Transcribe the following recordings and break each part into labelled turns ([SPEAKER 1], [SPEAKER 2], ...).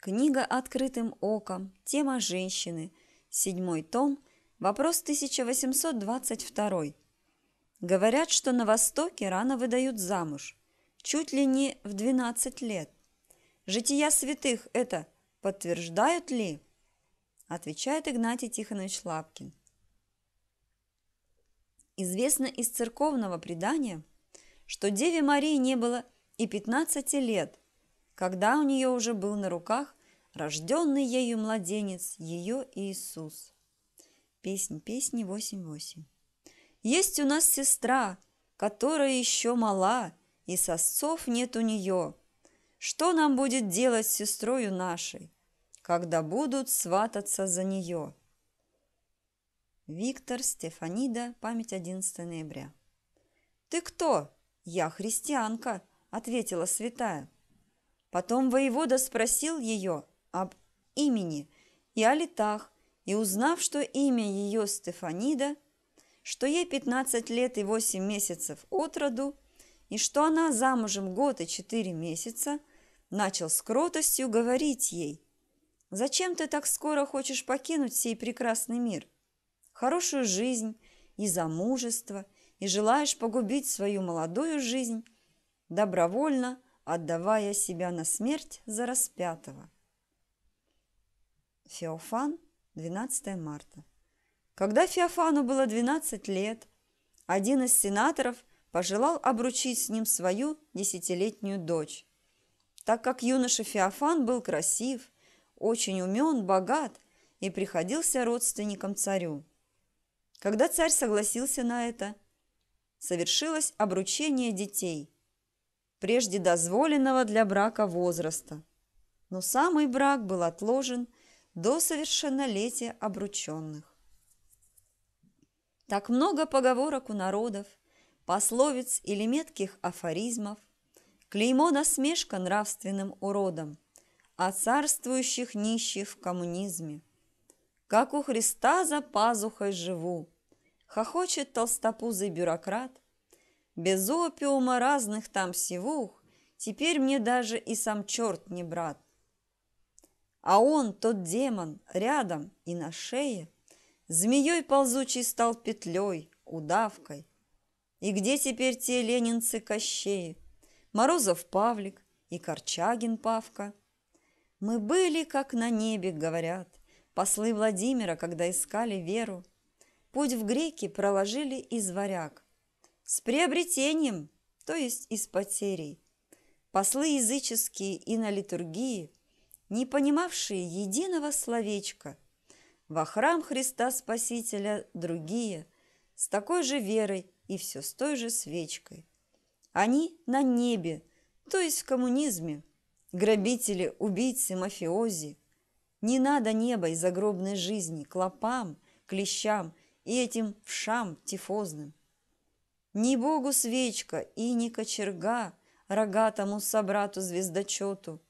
[SPEAKER 1] Книга «Открытым оком», тема «Женщины», седьмой том, вопрос 1822. Говорят, что на Востоке рано выдают замуж, чуть ли не в 12 лет. Жития святых это подтверждают ли? Отвечает Игнатий Тихонович Лапкин. Известно из церковного предания, что Деве Марии не было и 15 лет – когда у нее уже был на руках рожденный ею младенец, ее Иисус. Песнь песни 8.8. Есть у нас сестра, которая еще мала, и сосцов нет у нее. Что нам будет делать с сестрою нашей, когда будут свататься за нее? Виктор Стефанида, память 11 ноября. «Ты кто?» «Я христианка», – ответила святая. Потом воевода спросил ее об имени и о летах, и узнав, что имя ее Стефанида, что ей 15 лет и 8 месяцев от роду, и что она замужем год и 4 месяца, начал с кротостью говорить ей, «Зачем ты так скоро хочешь покинуть сей прекрасный мир? Хорошую жизнь и замужество, и желаешь погубить свою молодую жизнь добровольно – отдавая себя на смерть за распятого. Феофан, 12 марта. Когда Феофану было 12 лет, один из сенаторов пожелал обручить с ним свою десятилетнюю дочь. Так как юноша Феофан был красив, очень умен, богат и приходился родственником царю. Когда царь согласился на это, совершилось обручение детей – прежде дозволенного для брака возраста. Но самый брак был отложен до совершеннолетия обрученных. Так много поговорок у народов, пословиц или метких афоризмов, клеймо насмешка нравственным уродам, о а царствующих нищих в коммунизме. Как у Христа за пазухой живу, хохочет толстопузый бюрократ – без опиума разных там сивух, Теперь мне даже и сам черт не брат. А он, тот демон, рядом и на шее, Змеей ползучий стал петлей, удавкой. И где теперь те ленинцы Кощеи, Морозов Павлик и Корчагин Павка? Мы были, как на небе, говорят, Послы Владимира, когда искали веру, Путь в греки проложили из варяг, с приобретением, то есть из с потерей. Послы языческие и на литургии, не понимавшие единого словечка, во храм Христа Спасителя другие, с такой же верой и все с той же свечкой. Они на небе, то есть в коммунизме, грабители, убийцы, мафиози. Не надо неба и загробной жизни клопам, клещам и этим вшам тифозным. Ни богу свечка и ни кочерга рогатому собрату-звездочету.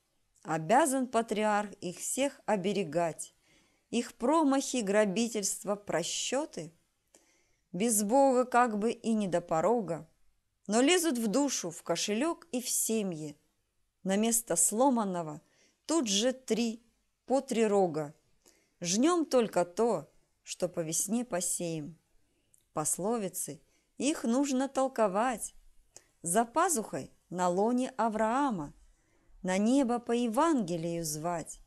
[SPEAKER 1] Обязан патриарх их всех оберегать, их промахи, грабительства, просчеты. Без бога как бы и не до порога, но лезут в душу, в кошелек и в семьи. На место сломанного тут же три, по три рога. Жнем только то, что по весне посеем. Пословицы – их нужно толковать. За пазухой на лоне Авраама, на небо по Евангелию звать.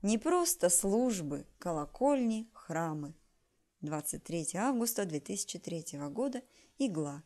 [SPEAKER 1] Не просто службы, колокольни, храмы. 23 августа 2003 года. Игла.